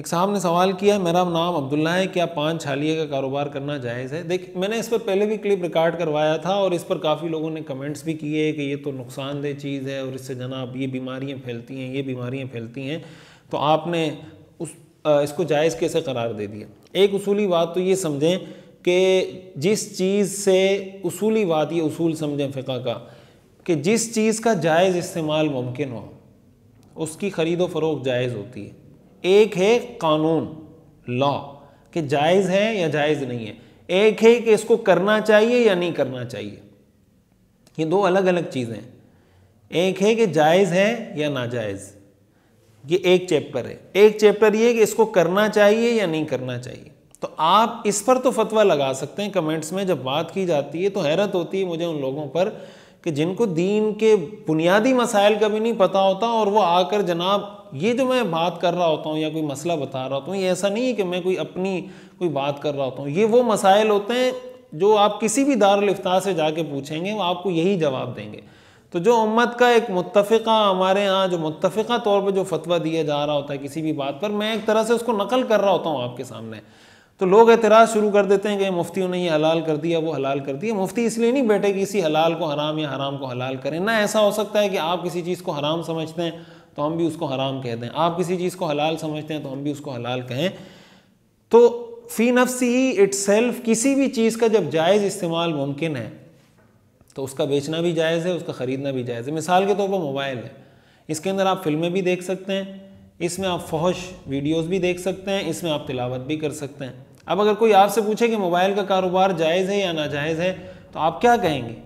एक साहब ने सवाल किया मेरा नाम अब्दुल्ला है क्या पान छालिए का कारोबार करना जायज़ है देख मैंने इस पर पहले भी क्लिप रिकॉर्ड करवाया था और इस पर काफ़ी लोगों ने कमेंट्स भी किए कि ये तो नुकसानदेह चीज़ है और इससे जनाब ये बीमारियाँ फैलती हैं ये बीमारियाँ फैलती हैं तो आपने उस आ, इसको जायज़ कैसे करार दे दिया एक उसूली बात तो ये समझें कि जिस चीज़ से उसूली बात ये उसूल समझें फ़िका का कि जिस चीज़ का जायज़ इस्तेमाल मुमकिन हो उसकी ख़रीदो फरोख जायज़ होती है एक है कानून लॉ कि जायज़ है या जायज़ नहीं है एक है कि इसको करना चाहिए या नहीं करना चाहिए ये दो अलग अलग चीज़ें हैं एक है कि जायज़ है या नाजायज़ ये एक चैप्टर है एक चैप्टर ये कि इसको करना चाहिए या नहीं करना चाहिए तो आप इस पर तो फतवा लगा सकते हैं कमेंट्स में जब बात की जाती है तो हैरत होती है मुझे उन लोगों पर कि जिनको दीन के बुनियादी मसाइल का भी नहीं पता होता और वो आकर जनाब ये जो मैं बात कर रहा होता हूँ या कोई मसला बता रहा होता हूँ ये ऐसा नहीं है कि मैं कोई अपनी कोई बात कर रहा होता हूँ ये वो मसाइल होते हैं जो आप किसी भी दारफ्तार से जाके पूछेंगे वो आपको यही जवाब देंगे तो जो उम्मत का एक मुतफ़ा हमारे यहाँ जो मुतफ़ा तौर पर जो फतवा दिया जा रहा होता है किसी भी बात पर मैं एक तरह से उसको नकल कर रहा होता हूँ आपके सामने तो लोग एतराज़ शुरू कर देते हैं कि मुफ्तियों ने ये हलाल कर दिया वो हलाल कर दिया मुफ्ती इसलिए नहीं बैठे कि इसी हलाल को हराम या हराम को हलाल करें ना ऐसा हो सकता है कि आप किसी चीज़ को हराम समझते हैं तो हम भी उसको हराम कहते हैं आप किसी चीज़ को हलाल समझते हैं तो हम भी उसको हलाल कहें तो फ़ी नफसी ही सेल्फ किसी भी चीज़ का जब जायज़ इस्तेमाल मुमकिन है तो उसका बेचना भी जायज़ है उसका ख़रीदना भी जायज़ है मिसाल के तौर पर मोबाइल है इसके अंदर आप फिल्में भी देख सकते हैं इसमें आप फहश वीडियोज़ भी देख सकते हैं इसमें आप तिलावत भी कर सकते हैं अब अगर कोई आपसे पूछे कि मोबाइल का कारोबार जायज़ है या नाजायज़ है तो आप क्या कहेंगे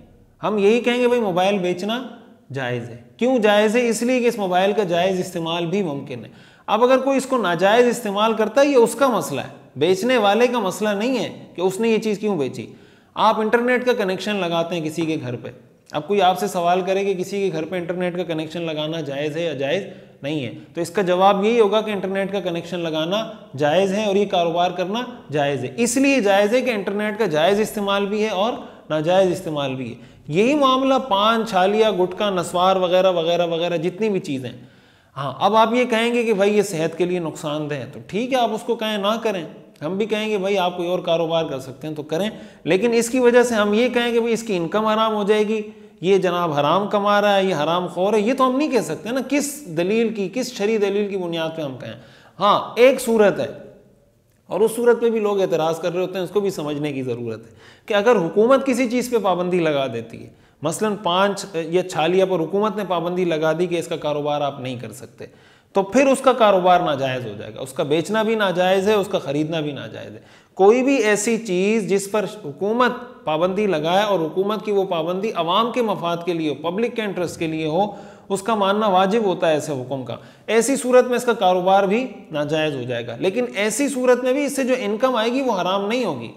हम यही कहेंगे भाई मोबाइल बेचना जायज़ है क्यों जायज़ है इसलिए कि इस मोबाइल का जायज़ इस्तेमाल भी मुमकिन है अब अगर कोई इसको नाजायज़ इस्तेमाल करता है ये उसका मसला है बेचने वाले का मसला नहीं है कि उसने ये चीज़ क्यों बेची आप इंटरनेट का कनेक्शन लगाते हैं किसी के घर पर अब कोई आपसे सवाल करे कि किसी के घर पर इंटरनेट का कनेक्शन लगाना जायज़ है या जायज़ नहीं है तो इसका जवाब यही होगा कि इंटरनेट का कनेक्शन लगाना जायज़ है और ये कारोबार करना जायज़ है इसलिए जायज़ है कि इंटरनेट का जायज़ इस्तेमाल भी है और नाजायज़ इस्तेमाल भी है यही मामला पान छालिया गुटखा नसवार वगैरह वगैरह वगैरह जितनी भी चीज़ें हाँ अब आप ये कहेंगे कि भाई ये सेहत के लिए नुकसानदेह है तो ठीक है आप उसको कहें ना करें हम भी कहेंगे भाई आप कोई और कारोबार कर सकते हैं तो करें लेकिन इसकी वजह से हम ये कहें कि भाई इसकी इनकम हराम हो जाएगी ये जनाब हराम कमा रहा है ये हराम खोर है ये तो हम नहीं कह सकते ना किस दलील की किस शरी दलील की बुनियाद पर हम कहें हाँ एक सूरत है और उस सूरत पे भी लोग एतराज़ कर रहे होते हैं उसको भी समझने की ज़रूरत है कि अगर हुकूमत किसी चीज़ पे पाबंदी लगा देती है मसलन पाँच या छालिया पर हुकूमत ने पाबंदी लगा दी कि इसका कारोबार आप नहीं कर सकते तो फिर उसका कारोबार नाजायज़ हो जाएगा उसका बेचना भी नाजायज़ है उसका ख़रीदना भी नाजायज़ है कोई भी ऐसी चीज़ जिस पर हुकूमत पाबंदी लगाए और हुकूमत की वो पाबंदी आवाम के मफाद के लिए हो पब्लिक के इंटरेस्ट के लिए हो उसका मानना वाजिब होता है ऐसे हुक्म का ऐसी सूरत में इसका कारोबार भी नाजायज़ हो जाएगा लेकिन ऐसी सूरत में भी इससे जो इनकम आएगी वो हराम नहीं होगी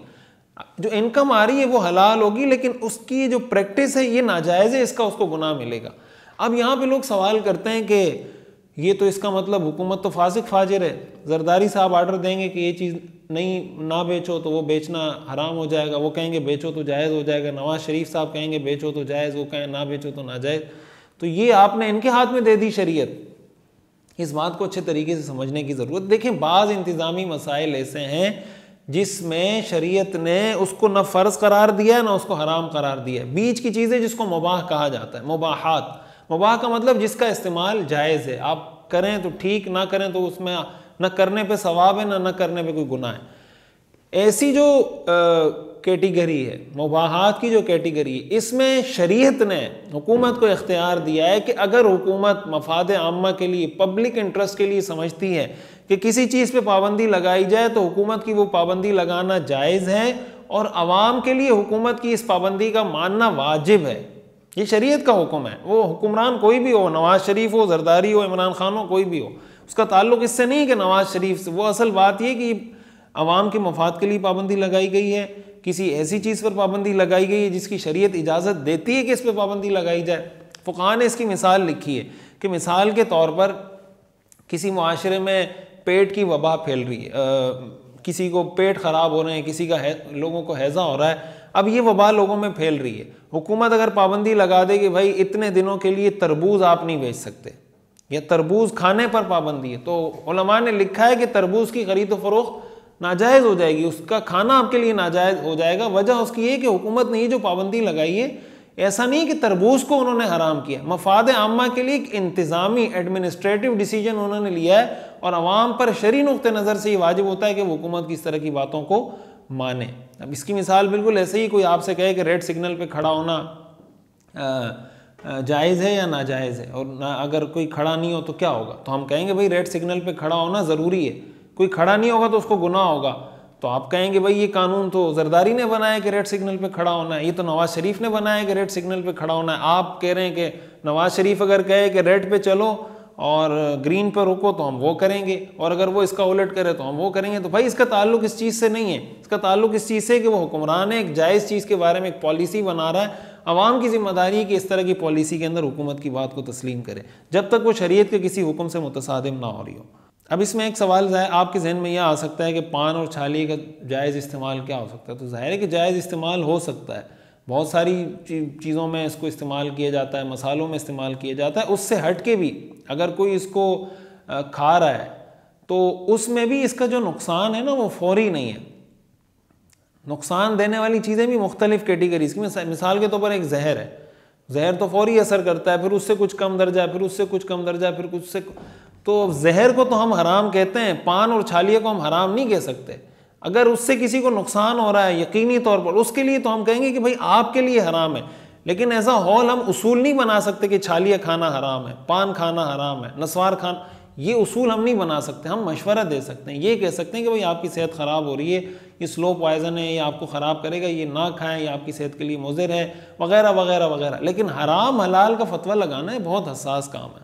जो इनकम आ रही है वो हलाल होगी लेकिन उसकी जो प्रैक्टिस है ये नाजायज़ है इसका उसको गुनाह मिलेगा अब यहाँ पे लोग सवाल करते हैं कि ये तो इसका मतलब हुकूमत तो फासिक फाजिर है जरदारी साहब आर्डर देंगे कि ये चीज़ नहीं ना बेचो तो वो बेचना हराम हो जाएगा वो कहेंगे बेचो तो जायज़ हो जाएगा नवाज़ शरीफ साहब कहेंगे बेचो तो जायज़ वो कहें ना बेचो तो नाजायज़ तो ये आपने इनके हाथ में दे दी शरीयत इस बात को अच्छे तरीके से समझने की ज़रूरत देखें बाज़ इंतज़ामी मसाइल ऐसे हैं जिसमें शरीयत ने उसको न फ़र्ज़ करार दिया है ना उसको हराम करार दिया है बीच की चीज़ें जिसको मुबाह कहा जाता है मुबाहत मुबाह का मतलब जिसका इस्तेमाल जायज़ है आप करें तो ठीक ना करें तो उसमें ना करने पे सवाब है ना ना करने पे कोई गुनाह है ऐसी जो आ, कैटेगरी है मुबाहत की जो कैटेगरी है इसमें शरीयत ने हुकूमत को इख्तियार दिया है कि अगर हुकूमत मफाद आमा के लिए पब्लिक इंटरेस्ट के लिए समझती है कि किसी चीज़ पे पाबंदी लगाई जाए तो हुकूमत की वो पाबंदी लगाना जायज़ है और आवाम के लिए हुकूमत की इस पाबंदी का मानना वाजिब है ये शरीयत का हुक्म है वो हुक्मरान कोई भी हो नवाज शरीफ हो जरदारी हो इमरान खान हो कोई भी हो उसका ताल्लुक इससे नहीं कि नवाज शरीफ से वो असल बात यह कि आवाम के मफाद के लिए पाबंदी लगाई गई है किसी ऐसी चीज़ पर पाबंदी लगाई गई है जिसकी शरीयत इजाज़त देती है कि इस पर पाबंदी लगाई जाए फ़ुकान ने इसकी मिसाल लिखी है कि मिसाल के तौर पर किसी माशरे में पेट की वबा फैल रही है आ, किसी को पेट ख़राब हो रहे हैं किसी का है, लोगों को हैज़ा हो रहा है अब ये वबा लोगों में फैल रही है हुकूमत अगर पाबंदी लगा दे कि भाई इतने दिनों के लिए तरबूज आप नहीं बेच सकते या तरबूज खाने पर पाबंदी है तो ने लिखा है कि तरबूज की खरीदो फरोख्त नाजायज़ हो जाएगी उसका खाना आपके लिए नाजायज़ हो जाएगा वजह उसकी ये कि हुकूमत ने ये जो पाबंदी लगाई है ऐसा नहीं कि तरबूज को उन्होंने हराम किया मफाद आमा के लिए एक इंतज़ामी एडमिनिस्ट्रेटिव डिसीजन उन्होंने लिया है और आवाम पर शरी नुक़ नज़र से ये वाजिब होता है कि वह हुकूमत की इस तरह की बातों को माने अब इसकी मिसाल बिल्कुल ऐसे ही कोई आपसे कहे कि रेड सिग्नल पर खड़ा होना जायज़ है या नाजायज़ है और ना अगर कोई खड़ा नहीं हो तो क्या होगा तो हम कहेंगे भाई रेड सिग्नल पर खड़ा होना ज़रूरी है कोई खड़ा नहीं होगा तो उसको गुनाह होगा तो आप कहेंगे भाई ये कानून तो जरदारी ने बनाया कि रेड सिग्नल पे खड़ा होना है ये तो नवाज शरीफ ने बनाया कि रेड सिग्नल पे खड़ा होना है आप कह रहे हैं कि नवाज शरीफ अगर कहे कि रेड पे चलो और ग्रीन पर रुको तो हम वो करेंगे और अगर वो इसका उलट करे तो हम वो करेंगे तो भाई इसका ताल्लुक इस चीज़ से नहीं है इसका ताल्लुक इस चीज़ से कि वो हुक्मरान है एक जायज़ चीज़ के बारे में एक पॉलिसी बना रहा है अवाम की जिम्मेदारी है कि इस तरह की पॉलिसी के अंदर हुकूमत की बात को तस्लीम करे जब तक वो शरीय के किसी हुक्म से मुतसादम ना हो रही हो अब इसमें एक सवाल आपके जहन में यह आ सकता है कि पान और छाली का जायज़ इस्तेमाल क्या हो सकता है तो ज़ाहिर है कि जायज़ इस्तेमाल हो सकता है बहुत सारी चीज़ों में इसको इस्तेमाल किया जाता है मसालों में इस्तेमाल किया जाता है उससे हट के भी अगर कोई इसको खा रहा है तो उसमें भी इसका जो नुकसान है ना वो फौरी नहीं है नुकसान देने वाली चीज़ें भी मुख्तलिफ़ कैटेगरीज की मिसाल के तौर तो पर एक जहर है जहर तो फौरी असर करता है फिर उससे कुछ कम दर्जा फिर उससे कुछ कम दर्जा फिर उससे तो जहर को तो हम हराम कहते हैं पान और छालिए को हम हराम नहीं कह सकते अगर उससे किसी को नुकसान हो रहा है यकीनी तौर पर उसके लिए तो हम कहेंगे कि भाई आपके लिए हराम है लेकिन ऐसा हॉल हम उसूल नहीं बना सकते कि छालिया खाना हराम है पान खाना हराम है नसवार खाना ये उसूल हम नहीं बना सकते हम मशवरा दे सकते हैं ये कह सकते हैं कि भाई आपकी सेहत ख़राब हो रही है ये स्लो पॉइज़न है ये आपको ख़राब करेगा ये ना खाएं ये आपकी सेहत के लिए मुजिर है वगैरह वगैरह वगैरह लेकिन हराम हलाल का फतवा लगाना है बहुत हसास काम है